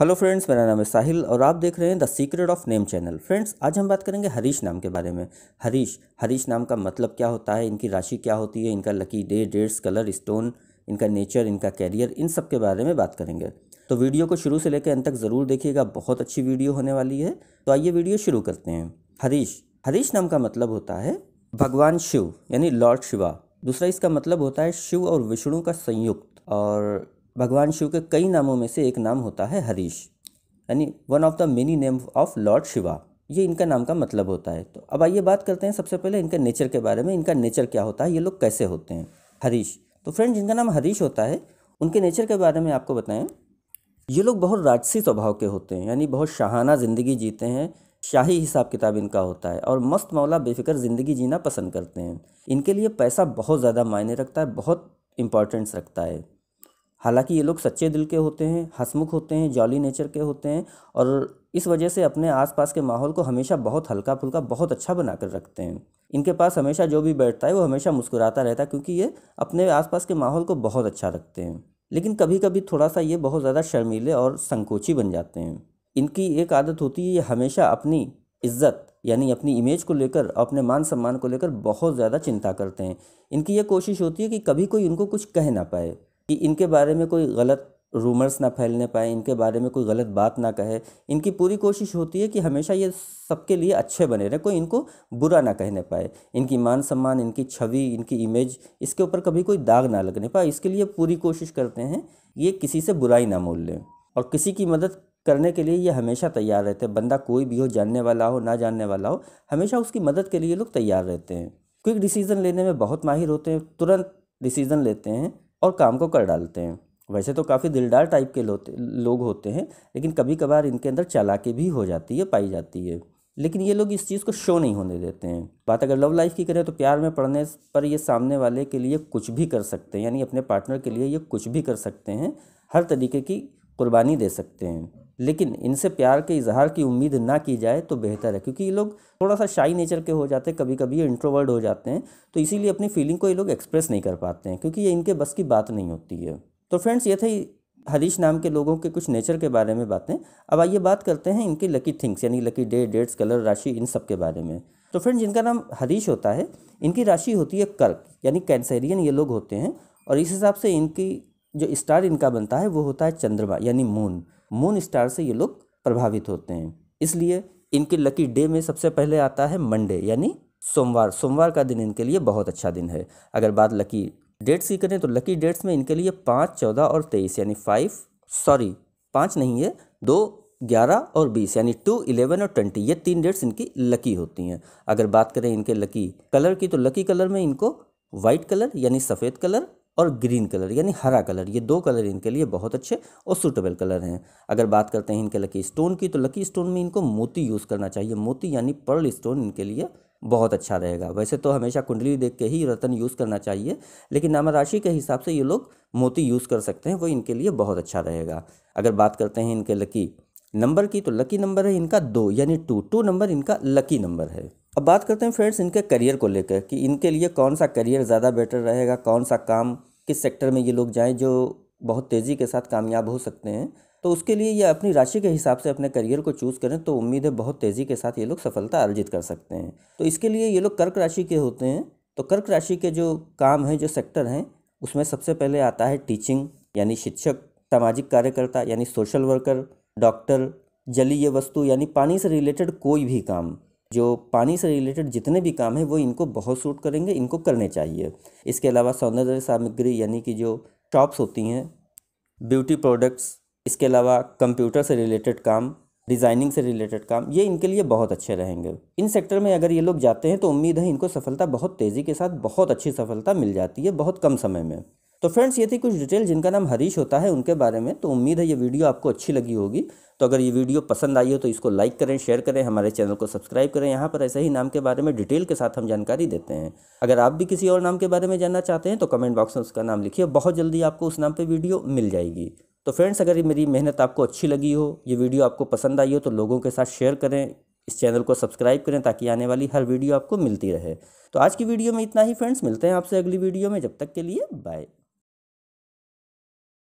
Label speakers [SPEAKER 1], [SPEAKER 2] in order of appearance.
[SPEAKER 1] hello friends मेरा नाम है साहिल और आप देख रहे हैं the secret of name channel friends आज हम बात करेंगे हरीश नाम के बारे में हरीश हरीश नाम का मतलब क्या होता है इनकी राशि क्या होती है इनका lucky day dates colour stone इनका नेचर इनका कैरियर इन सब के बारे में बात करेंगे तो वीडियो को शुरू से लेकर अंत तक ज़रूर देखिएगा बहुत अच्छी वीडियो होने वाली है तो आइए वीडियो शुरू करते हैं हरीश हरीश नाम का मतलब होता है भगवान शिव यानी लॉर्ड शिवा दूसरा इसका मतलब होता है शिव और विष्णु का संयुक्त और भगवान शिव के कई नामों में से एक नाम होता है हरीश यानी one of the many name of Lord Shiva ये इनका नाम का मतलब होता है तो अब आइए बात करते हैं सबसे पहले इनका नेचर के बारे में इनका नेचर क्या होता है ये लोग कैसे होते हैं हरीश तो फ्रेंड जिनका नाम हरीश होता है उनके नेचर के बारे में आपको बताएं ये लोग बहुत राजसी स्वभाव के होते हैं यानी बहुत शाहाना ज़िंदगी जीते हैं शाही हिसाब किताब इनका होता है और मस्त मौला बेफिक्र ज़िंदगी जीना पसंद करते हैं इनके लिए पैसा बहुत ज़्यादा मायने रखता है बहुत इंपॉर्टेंस रखता है हालांकि ये लोग सच्चे दिल के होते हैं हंसमुख होते हैं जॉली नेचर के होते हैं और इस वजह से अपने आसपास के माहौल को हमेशा बहुत हल्का फुल्का बहुत अच्छा बना कर रखते हैं इनके पास हमेशा जो भी बैठता है वो हमेशा मुस्कुराता रहता है क्योंकि ये अपने आसपास के माहौल को बहुत अच्छा रखते हैं लेकिन कभी कभी थोड़ा सा ये बहुत ज़्यादा शर्मीले और संकोची बन जाते हैं इनकी एक आदत होती है ये हमेशा अपनी इज्जत यानी अपनी इमेज को लेकर अपने मान सम्मान को लेकर बहुत ज़्यादा चिंता करते हैं इनकी ये कोशिश होती है कि कभी कोई उनको कुछ कह ना पाए कि इनके बारे में कोई गलत रूमर्स ना फैलने पाए इनके बारे में कोई गलत बात ना कहे इनकी पूरी कोशिश होती है कि हमेशा ये सबके लिए अच्छे बने रहे कोई इनको बुरा ना कहने पाए इनकी मान सम्मान इनकी छवि इनकी इमेज इसके ऊपर कभी कोई दाग ना लगने पाए इसके लिए पूरी कोशिश करते हैं ये किसी से बुराई ना मोल लें और किसी की मदद करने के लिए ये हमेशा तैयार रहते हैं बंदा कोई भी हो जानने वाला हो ना जानने वाला हो हमेशा उसकी मदद के लिए लोग तैयार रहते हैं क्विक डिसीज़न लेने में बहुत माहिर होते हैं तुरंत डिसीज़न लेते हैं और काम को कर डालते हैं वैसे तो काफ़ी दिलदार टाइप के लोग होते हैं लेकिन कभी कभार इनके अंदर चालाकी भी हो जाती है पाई जाती है लेकिन ये लोग इस चीज़ को शो नहीं होने देते हैं बात अगर लव लाइफ की करें तो प्यार में पढ़ने पर ये सामने वाले के लिए कुछ भी कर सकते हैं यानी अपने पार्टनर के लिए ये कुछ भी कर सकते हैं हर तरीके की कुर्बानी दे सकते हैं लेकिन इनसे प्यार के इजहार की उम्मीद ना की जाए तो बेहतर है क्योंकि ये लोग थोड़ा सा शाई नेचर के हो जाते हैं कभी कभी ये इंट्रोवर्ड हो जाते हैं तो इसीलिए अपनी फीलिंग को ये लोग एक्सप्रेस नहीं कर पाते हैं क्योंकि ये इनके बस की बात नहीं होती है तो फ्रेंड्स ये थे हरीश नाम के लोगों के कुछ नेचर के बारे में बातें अब आइए बात करते हैं इनके लकी थिंग्स यानी लकी डे डेट्स कलर राशि इन सब के बारे में तो फ्रेंड्स जिनका नाम हरीश होता है इनकी राशि होती है कर्क यानी कैंसेरियन ये लोग होते हैं और इस हिसाब से इनकी जो स्टार इनका बनता है वो होता है चंद्रमा यानी मून मून स्टार से ये लोग प्रभावित होते हैं इसलिए इनके लकी डे में सबसे पहले आता है मंडे यानी सोमवार सोमवार का दिन इनके लिए बहुत अच्छा दिन है अगर बात लकी डेट्स की करें तो लकी डेट्स में इनके लिए पाँच चौदह और तेईस यानी फाइव सॉरी पाँच नहीं है दो ग्यारह और बीस यानी टू इलेवन और ट्वेंटी ये तीन डेट्स इनकी लकी होती हैं अगर बात करें इनके लकी कलर की तो लकी कलर में इनको वाइट कलर यानी सफ़ेद कलर और ग्रीन कलर यानी हरा कलर ये दो कलर इनके लिए बहुत अच्छे और सूटेबल कलर हैं अगर बात करते हैं इनके लकी स्टोन की तो लकी स्टोन में इनको मोती यूज़ करना चाहिए मोती यानी पर्ल स्टोन इनके लिए बहुत अच्छा रहेगा वैसे तो हमेशा कुंडली देख के ही रतन यूज़ करना चाहिए लेकिन नाम राशि के हिसाब से ये लोग मोती यूज़ कर सकते हैं वो इनके लिए बहुत अच्छा रहेगा अगर बात करते हैं इनके लकी नंबर की तो लकी नंबर है इनका दो यानी टू टू नंबर इनका लकी नंबर है अब बात करते हैं फ्रेंड्स इनके करियर को लेकर कि इनके लिए कौन सा करियर ज़्यादा बेटर रहेगा कौन सा काम किस सेक्टर में ये लोग जाएँ जो बहुत तेज़ी के साथ कामयाब हो सकते हैं तो उसके लिए ये अपनी राशि के हिसाब से अपने करियर को चूज़ करें तो उम्मीद है बहुत तेज़ी के साथ ये लोग सफलता अर्जित कर सकते हैं तो इसके लिए ये लोग कर्क राशि के होते हैं तो कर्क राशि के जो काम हैं जो सेक्टर हैं उसमें सबसे पहले आता है टीचिंग यानी शिक्षक सामाजिक कार्यकर्ता यानी सोशल वर्कर डॉक्टर जलीय वस्तु यानी पानी से रिलेटेड कोई भी काम जो पानी से रिलेटेड जितने भी काम हैं वो इनको बहुत सूट करेंगे इनको करने चाहिए इसके अलावा सौंदर्य सामग्री यानी कि जो शॉप्स होती हैं ब्यूटी प्रोडक्ट्स इसके अलावा कंप्यूटर से रिलेटेड काम डिज़ाइनिंग से रिलेटेड काम ये इनके लिए बहुत अच्छे रहेंगे इन सेक्टर में अगर ये लोग जाते हैं तो उम्मीद है इनको सफलता बहुत तेज़ी के साथ बहुत अच्छी सफलता मिल जाती है बहुत कम समय में तो फ्रेंड्स ये थी कुछ डिटेल जिनका नाम हरीश होता है उनके बारे में तो उम्मीद है ये वीडियो आपको अच्छी लगी होगी तो अगर ये वीडियो पसंद आई हो तो इसको लाइक करें शेयर करें हमारे चैनल को सब्सक्राइब करें यहाँ पर ऐसे ही नाम के बारे में डिटेल के साथ हम जानकारी देते हैं अगर आप भी किसी और नाम के बारे में जानना चाहते हैं तो कमेंट बॉक्स में उसका नाम लिखिए बहुत जल्दी आपको उस नाम पर वीडियो मिल जाएगी तो फ्रेंड्स अगर मेरी मेहनत आपको अच्छी लगी हो ये वीडियो आपको पसंद आई हो तो लोगों के साथ शेयर करें इस चैनल को सब्सक्राइब करें ताकि आने वाली हर वीडियो आपको मिलती रहे तो आज की वीडियो में इतना ही फ्रेंड्स मिलते हैं आपसे अगली वीडियो में जब तक के लिए बाय